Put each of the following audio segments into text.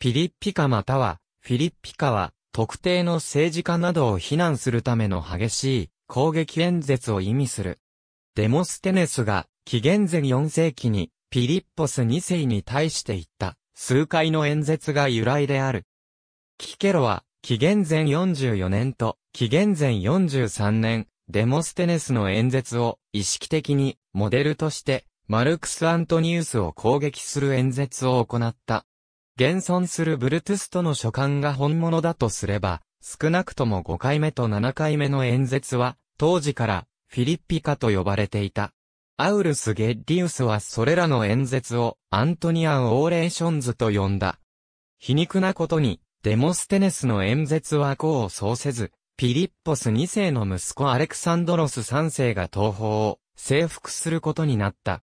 ピリッピカまたは、フィリッピカは、特定の政治家などを非難するための激しい攻撃演説を意味する。デモステネスが、紀元前4世紀に、ピリッポス2世に対して言った、数回の演説が由来である。キケロは、紀元前44年と、紀元前43年、デモステネスの演説を意識的にモデルとしてマルクス・アントニウスを攻撃する演説を行った。現存するブルトゥスとの書簡が本物だとすれば、少なくとも5回目と7回目の演説は、当時からフィリッピカと呼ばれていた。アウルス・ゲッリウスはそれらの演説をアントニアン・オーレーションズと呼んだ。皮肉なことに、デモステネスの演説は功を奏せず、ピリッポス2世の息子アレクサンドロス3世が東方を征服することになった。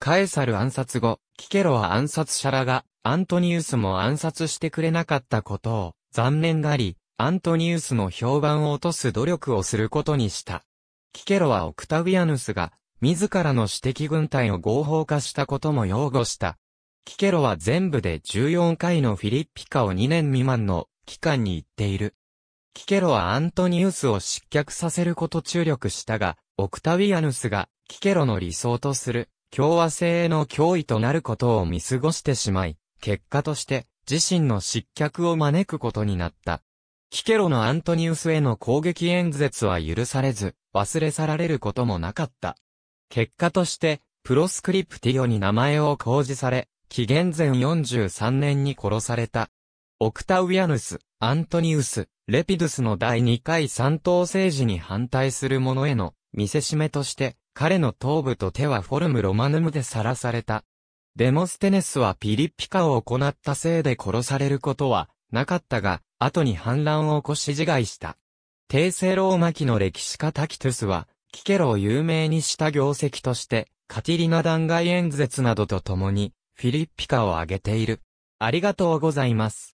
カエサル暗殺後、キケロは暗殺者らがアントニウスも暗殺してくれなかったことを残念があり、アントニウスの評判を落とす努力をすることにした。キケロはオクタウィアヌスが自らの私的軍隊を合法化したことも擁護した。キケロは全部で14回のフィリッピカを2年未満の期間に行っている。キケロはアントニウスを失脚させること注力したが、オクタウィアヌスがキケロの理想とする共和制への脅威となることを見過ごしてしまい、結果として自身の失脚を招くことになった。キケロのアントニウスへの攻撃演説は許されず、忘れ去られることもなかった。結果として、プロスクリプティオに名前を公示され、紀元前43年に殺された。オクタウィアヌス、アントニウス、レピドゥスの第2回三党政治に反対する者への見せしめとして、彼の頭部と手はフォルムロマヌムでさらされた。デモステネスはピリピカを行ったせいで殺されることはなかったが、後に反乱を起こし自害した。帝政ローマ期の歴史家タキトゥスは、キケロを有名にした業績として、カティリナ弾劾演説などと共に、フィリッピカを挙げている。ありがとうございます。